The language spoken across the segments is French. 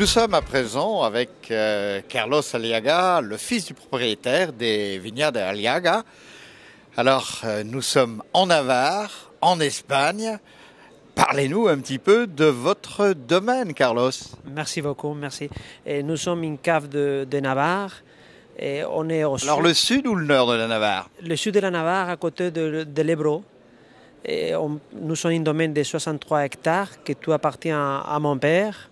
Nous sommes à présent avec euh, Carlos Aliaga, le fils du propriétaire des vignes de Aliaga. Alors, euh, nous sommes en Navarre, en Espagne. Parlez-nous un petit peu de votre domaine, Carlos. Merci beaucoup, merci. nous sommes une cave de, Navarre. Et on est Alors, le sud ou le nord de la Navarre Le sud de la Navarre, à côté de, l'Ebro. nous sommes un domaine de 63 hectares qui tout appartient à mon père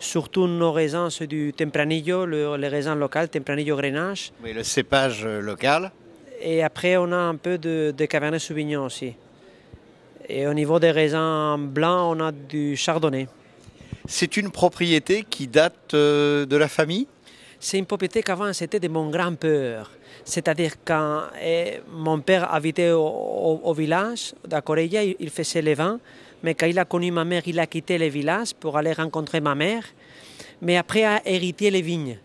surtout nos raisins, c'est du Tempranillo, le, les raisins locaux, Tempranillo Grenache. Oui, le cépage euh, local. Et après, on a un peu de, de Cabernet Sauvignon aussi. Et au niveau des raisins blancs, on a du Chardonnay. C'est une propriété qui date euh, de la famille C'est une propriété qu'avant c'était de mon grand-père. C'est-à-dire quand eh, mon père habitait au, village, à il faisait les vins. Mais quand il a connu ma mère, il a quitté les villages pour aller rencontrer ma mère. Mais après, a hérité les vignes,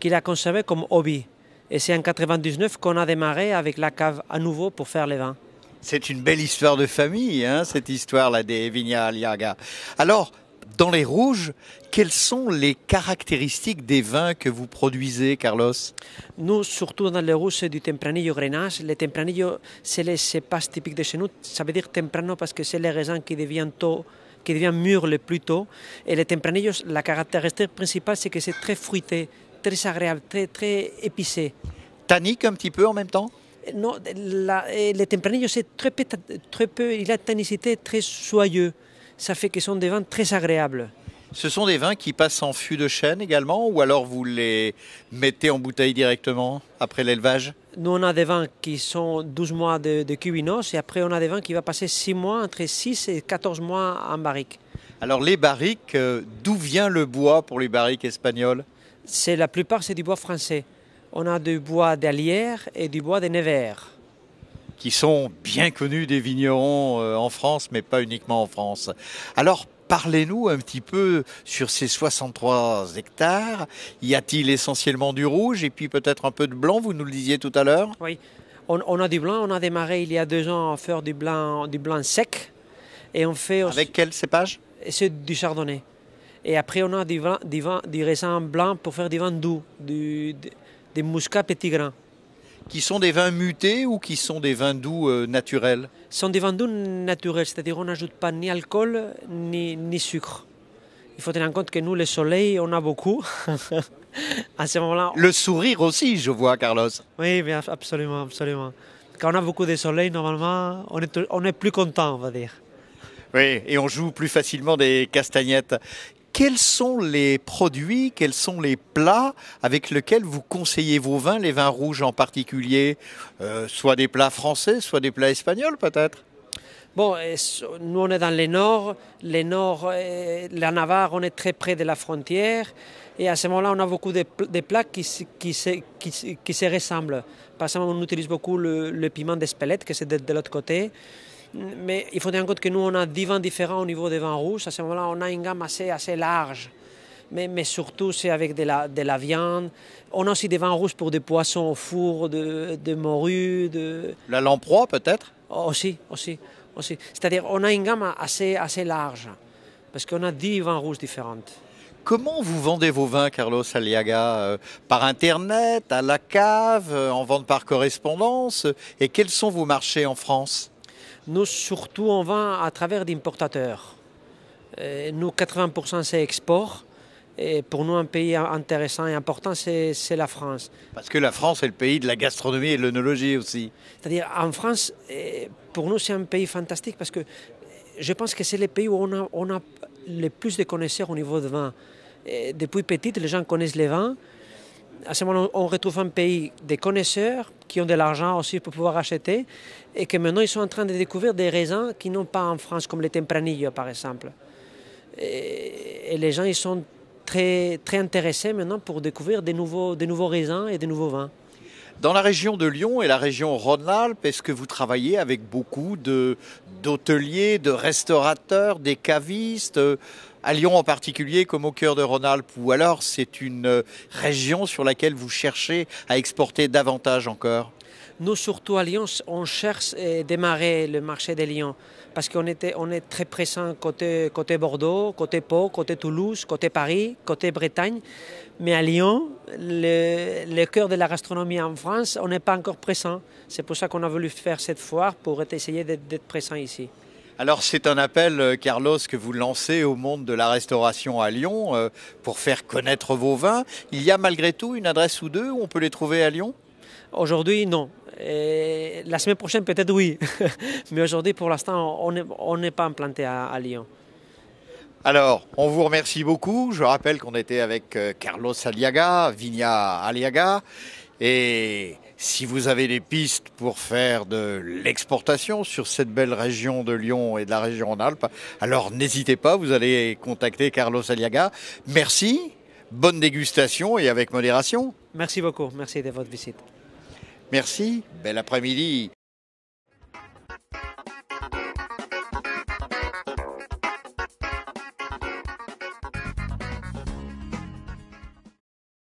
qu'il a conservées comme hobby. Et c'est en 99 qu'on a démarré avec la cave à nouveau pour faire les vins. C'est une belle histoire de famille, hein, cette histoire-là des vignes à Aliaga. Alors, dans les rouges, quelles sont les caractéristiques des vins que vous produisez, Carlos Nous, surtout dans les rouges, c'est du Tempranillo Grenache. Le Tempranillo, c'est cépage typique de chez nous. Ça veut dire Temprano parce que c'est les raisins qui deviennent tôt qui devient mûr le plus tôt. Et le tempranillo, la caractéristique principale, c'est que c'est très fruité, très agréable, très, très épicé. Tannique un petit peu en même temps Non, le tempranillo, c'est très peu, il a une tannicité très soyeux ça fait que ce sont des vins très agréables. Ce sont des vins qui passent en fût de chêne également, ou alors vous les mettez en bouteille directement après l'élevage Nous, on a des vins qui sont 12 mois de, cubinos, et après, on a des vins qui vont passer 6 mois, entre 6 et 14 mois en barrique. Alors, les barriques, euh, d'où vient le bois pour les barriques espagnoles c'est La plupart, c'est du bois français. On a du bois d'Alière et du bois de Nevers qui sont bien connus des vignerons euh, en France, mais pas uniquement en France. Alors, Parlez-nous un petit peu sur ces 63 hectares. Y a-t-il essentiellement du rouge et puis peut-être un peu de blanc, vous nous le disiez tout à l'heure Oui, on, a du blanc. On a démarré il y a deux ans à faire du blanc, du blanc sec. Et on fait Avec quel cépage C'est du chardonnay. Et après, on a du, vin, du, raisin blanc pour faire du vin doux, du, des mouscats petits grains qui sont des vins mutés ou qui sont des vins doux euh, naturels Ce sont des vins doux naturels, c'est-à-dire on n'ajoute pas ni alcool ni, ni, sucre. Il faut tenir compte que nous, le soleil, on a beaucoup. à moment Le sourire aussi, je vois, Carlos. Oui, bien, absolument, absolument. Quand on a beaucoup de soleil, normalement, on est, on est plus content, on va dire. Oui, et on joue plus facilement des castagnettes quels sont les produits, quels sont les plats avec lesquels vous conseillez vos vins, les vins rouges en particulier, euh, soit des plats français, soit des plats espagnols peut-être Bon, euh, nous on est dans le nord, le nord, euh, la Navarre, on est très près de la frontière, et à ce moment-là, on a beaucoup de, plats qui, se, ressemblent. Par exemple, on utilise beaucoup le, piment d'Espelette, que c'est de l'autre côté. Mais il faut tenir compte que nous, on a 10 vins différents au niveau des vins rouges. À ce moment-là, on a une gamme assez, assez large. Mais, mais, surtout c'est avec de la, de la, viande. On a aussi des vins rouges pour des poissons au four, de, de morue, de... La lamproie peut-être oh, Aussi, aussi. aussi. C'est-à-dire on a une gamme assez, assez large, parce qu'on a 10 vins rouges différentes. Comment vous vendez vos vins, Carlos Aliaga euh, Par Internet, à la cave, euh, en vente par correspondance Et quels sont vos marchés en France nous, surtout, on vend à travers d'importateurs. Euh, nous, 80% c'est export. Et pour nous, un pays intéressant et important, c'est la France. Parce que la France est le pays de la gastronomie et de l'œnologie aussi. C'est-à-dire, en France, euh, pour nous, c'est un pays fantastique parce que euh, je pense que c'est le pays où on a, le plus de connaisseurs au niveau de vin. depuis petite, les gens connaissent les vins. À ce moment, on retrouve un pays des connaisseurs, qui ont de l'argent aussi pour pouvoir acheter, et que maintenant ils sont en train de découvrir des raisins qui n'ont pas en France, comme les Tempranillo par exemple. Et, les gens ils sont très, intéressés maintenant pour découvrir des nouveaux, des nouveaux raisins et des nouveaux vins. Dans la région de Lyon et la région Rhône-Alpes, est-ce que vous travaillez avec beaucoup d'hôteliers, de, restaurateurs, des cavistes euh, à Lyon en particulier, comme au cœur de Rhône-Alpes, ou alors c'est une euh, région sur laquelle vous cherchez à exporter davantage encore nous, surtout à Lyon, on cherche à démarrer le marché de Lyon parce qu'on on est très présent côté, Bordeaux, côté Pau, côté Toulouse, côté Paris, côté Bretagne. Mais à Lyon, le, cœur de la gastronomie en France, on n'est pas encore présent. C'est pour ça qu'on a voulu faire cette foire pour essayer d'être présent ici. Alors c'est un appel, euh, Carlos, que vous lancez au monde de la restauration à Lyon euh, pour faire connaître vos vins. Il y a malgré tout une adresse ou deux où on peut les trouver à Lyon Aujourd'hui, non la semaine prochaine, peut-être oui. Mais aujourd'hui, pour l'instant, on n'est pas implanté à, Lyon. Alors, on vous remercie beaucoup. Je rappelle qu'on était avec euh, Carlos Aliaga, Vigna Aliaga. Et si vous avez des pistes pour faire de l'exportation sur cette belle région de Lyon et de la région en Alpes, alors n'hésitez pas, vous allez contacter Carlos Aliaga. Merci, bonne dégustation et avec modération. Merci beaucoup, merci de votre visite. Merci, bel après-midi.